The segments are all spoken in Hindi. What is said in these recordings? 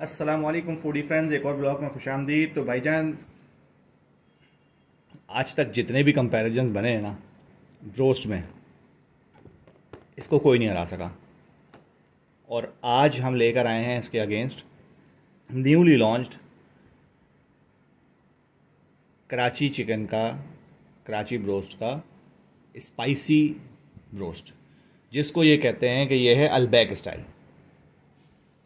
असलम फूडी फ्रेंड्स एक और ब्लॉग में खुश आमदीद तो जान आज तक जितने भी कंपेरिजन बने हैं ना रोस्ट में इसको कोई नहीं हरा सका और आज हम लेकर आए हैं इसके against newly launched Karachi chicken का कराची ब्रोस्ट का स्पाइसी ब्रोस्ट जिसको ये कहते हैं कि यह है अलबैक स्टाइल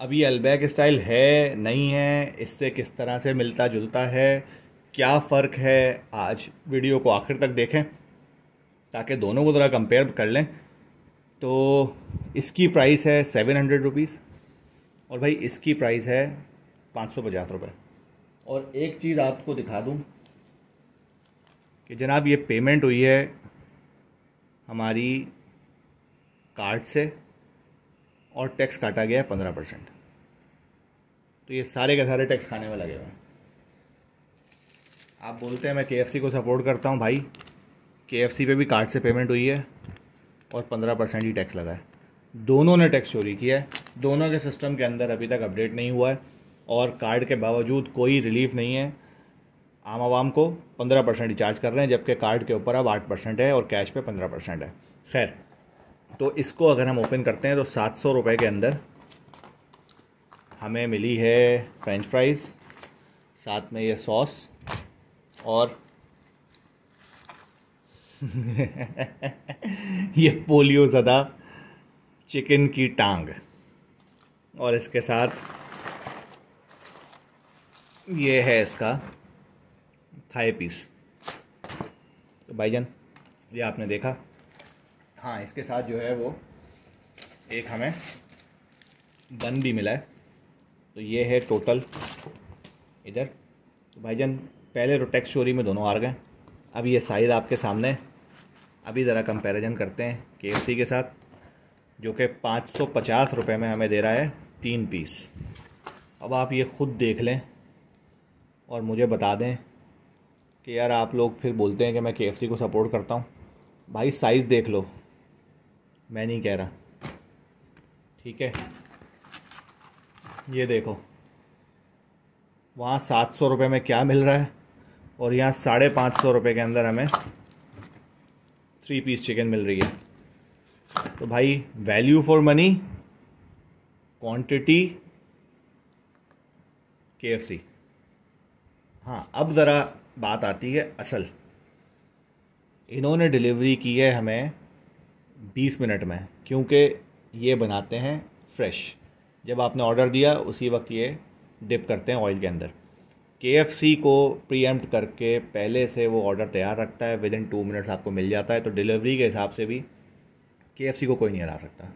अब ये अलबैक स्टाइल है नहीं है इससे किस तरह से मिलता जुलता है क्या फ़र्क है आज वीडियो को आखिर तक देखें ताकि दोनों को ज़रा कंपेयर कर लें तो इसकी प्राइस है सेवन हंड्रेड रुपीज़ और भाई इसकी प्राइस है पाँच सौ पचास रुपये और एक चीज़ आपको दिखा दूँ कि जनाब ये पेमेंट हुई है हमारी कार्ड से और टैक्स काटा गया है पंद्रह परसेंट तो ये सारे के सारे टैक्स खाने में लगे हुए हैं आप बोलते हैं मैं के को सपोर्ट करता हूँ भाई के पे भी कार्ड से पेमेंट हुई है और पंद्रह परसेंट ही टैक्स लगा है दोनों ने टैक्स चोरी किया है दोनों के सिस्टम के अंदर अभी तक अपडेट नहीं हुआ है और कार्ड के बावजूद कोई रिलीफ नहीं है आम आवाम को पंद्रह परसेंट चार्ज कर रहे हैं जबकि कार्ड के ऊपर अब आठ परसेंट है और कैश पे पंद्रह परसेंट है खैर तो इसको अगर हम ओपन करते हैं तो सात सौ रुपये के अंदर हमें मिली है फ्रेंच फ्राइज़ साथ में ये सॉस और ये पोलियो ज़दा चिकन की टांग और इसके साथ ये है इसका थाई पीस तो भाईजान ये आपने देखा हाँ इसके साथ जो है वो एक हमें गन भी मिला है तो ये है टोटल इधर तो भाईजान पहले रोटेक्स तो चोरी में दोनों आ गए अब ये साइज़ आपके सामने अभी ज़रा कंपैरिजन करते हैं के के साथ जो कि पाँच सौ पचास रुपये में हमें दे रहा है तीन पीस अब आप ये ख़ुद देख लें और मुझे बता दें कि यार आप लोग फिर बोलते हैं कि मैं के को सपोर्ट करता हूँ भाई साइज़ देख लो मैं नहीं कह रहा ठीक है ये देखो वहाँ सात सौ रुपये में क्या मिल रहा है और यहाँ साढ़े पाँच सौ रुपये के अंदर हमें थ्री पीस चिकन मिल रही है तो भाई वैल्यू फॉर मनी क्वांटिटी के एफ सी हाँ अब ज़रा बात आती है असल इन्होंने डिलीवरी की है हमें बीस मिनट में क्योंकि ये बनाते हैं फ्रेश जब आपने ऑर्डर दिया उसी वक्त ये डिप करते हैं ऑयल के अंदर के को प्रीएम्प्ट करके पहले से वो ऑर्डर तैयार रखता है विद इन टू मिनट्स आपको मिल जाता है तो डिलीवरी के हिसाब से भी के को कोई नहीं हरा सकता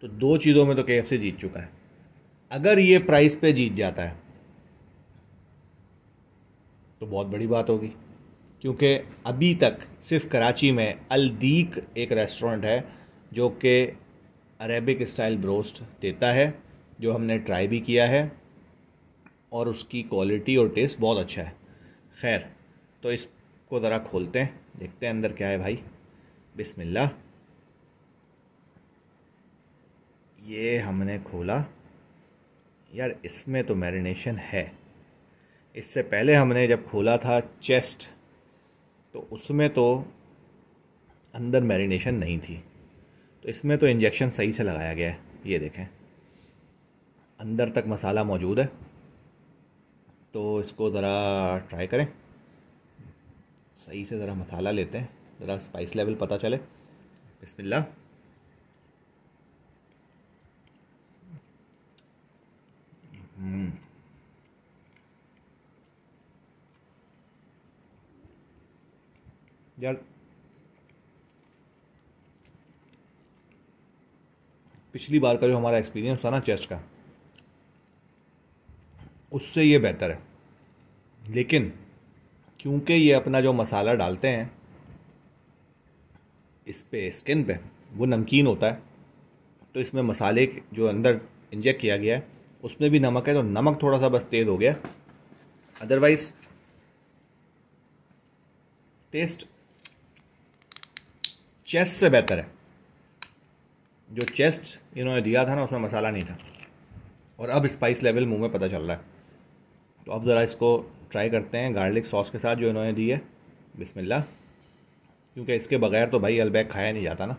तो दो चीज़ों में तो के जीत चुका है अगर ये प्राइस पे जीत जाता है तो बहुत बड़ी बात होगी क्योंकि अभी तक सिर्फ कराची में अलदीक एक रेस्टोरेंट है जो कि अरेबिक स्टाइल ब्रोस्ट देता है जो हमने ट्राई भी किया है और उसकी क्वालिटी और टेस्ट बहुत अच्छा है खैर तो इसको ज़रा खोलते हैं देखते हैं अंदर क्या है भाई बिस्मिल्लाह ये हमने खोला यार इसमें तो मैरिनेशन है इससे पहले हमने जब खोला था चेस्ट तो उसमें तो अंदर मैरिनेशन नहीं थी तो इसमें तो इंजेक्शन सही से लगाया गया है ये देखें अंदर तक मसाला मौजूद है तो इसको ज़रा ट्राई करें सही से ज़रा मसाला लेते हैं ज़रा स्पाइस लेवल पता चले बिस्मिल्लाह यार पिछली बार का जो हमारा एक्सपीरियंस था ना चेस्ट का उससे ये बेहतर है लेकिन क्योंकि ये अपना जो मसाला डालते हैं इस पे स्किन पे वो नमकीन होता है तो इसमें मसाले जो अंदर इंजेक्ट किया गया है उसमें भी नमक है तो नमक थोड़ा सा बस तेज़ हो गया अदरवाइज़ टेस्ट चेस्ट से बेहतर है जो चेस्ट इन्होंने दिया था ना उसमें मसाला नहीं था और अब स्पाइस लेवल मुंह में पता चल रहा है तो अब ज़रा इसको ट्राई करते हैं गार्लिक सॉस के साथ जो इन्होंने दी है बिस्मिल्लाह क्योंकि इसके बगैर तो भाई अलबैग खाया नहीं जाता ना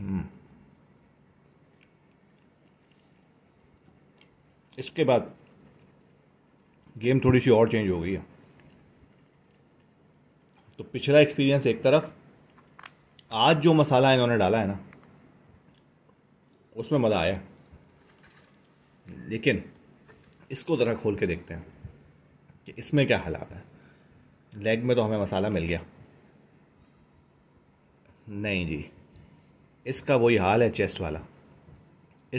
हम्म। इसके बाद गेम थोड़ी सी और चेंज हो गई है तो पिछला एक्सपीरियंस एक तरफ आज जो मसाला इन्होंने डाला है ना उसमें मज़ा आया लेकिन इसको ज़रा खोल के देखते हैं कि इसमें क्या हालात है लेग में तो हमें मसाला मिल गया नहीं जी इसका वही हाल है चेस्ट वाला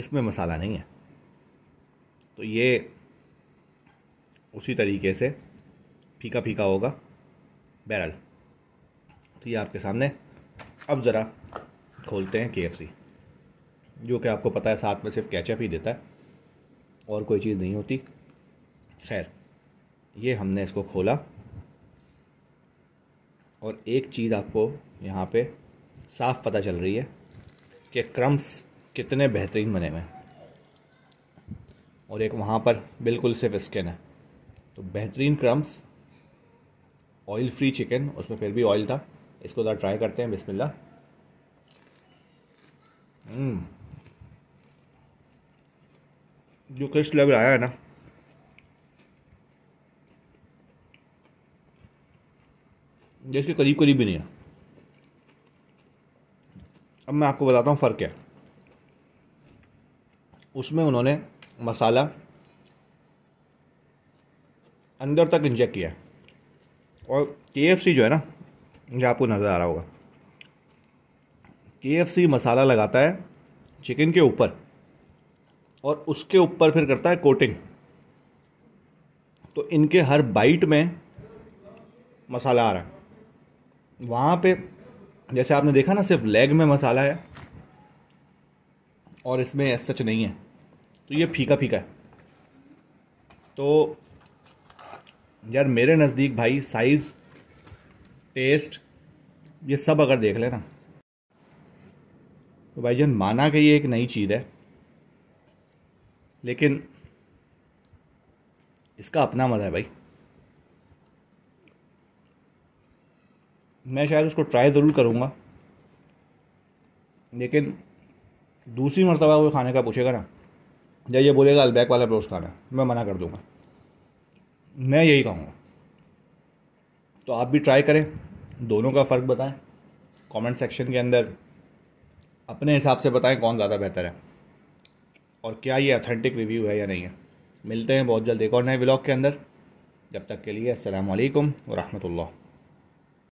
इसमें मसाला नहीं है तो ये उसी तरीके से फीका फीका होगा बैरल तो ये आपके सामने अब ज़रा खोलते हैं के जो कि आपको पता है साथ में सिर्फ कैचअप ही देता है और कोई चीज़ नहीं होती खैर ये हमने इसको खोला और एक चीज़ आपको यहाँ पे साफ पता चल रही है कि क्रम्स कितने बेहतरीन बने हुए हैं और एक वहाँ पर बिल्कुल सिर्फ स्किन है तो बेहतरीन क्रम्स ऑयल फ्री चिकन उसमें फिर भी ऑयल था इसको ज़रा ट्राई करते हैं बिस्मिल्लाह हम्म। जो क्रिस्ट लेवल आया है ना जैसे करीब करीब भी नहीं है अब मैं आपको बताता हूँ फ़र्क क्या उसमें उन्होंने मसाला अंदर तक इंजेक्ट किया है और के जो है ना जो आपको नज़र आ रहा होगा के मसाला लगाता है चिकन के ऊपर और उसके ऊपर फिर करता है कोटिंग तो इनके हर बाइट में मसाला आ रहा है वहाँ पे जैसे आपने देखा ना सिर्फ लेग में मसाला है और इसमें सच नहीं है तो ये फीका फीका है तो यार मेरे नज़दीक भाई साइज़ टेस्ट ये सब अगर देख लेना तो भाई जान माना कि ये एक नई चीज़ है लेकिन इसका अपना मज़ा है भाई मैं शायद उसको ट्राई ज़रूर करूँगा लेकिन दूसरी मरतबा कोई खाने का पूछेगा ना या ये बोलेगा अलबैक वाला रोस्ट खाना मैं मना कर दूँगा मैं यही कहूँगा तो आप भी ट्राई करें दोनों का फ़र्क बताएं कमेंट सेक्शन के अंदर अपने हिसाब से बताएं कौन ज़्यादा बेहतर है और क्या ये ऑथेंटिक रिव्यू है या नहीं है मिलते हैं बहुत जल्द एक और नए ब्लॉग के अंदर जब तक के लिए असलकम वरहमल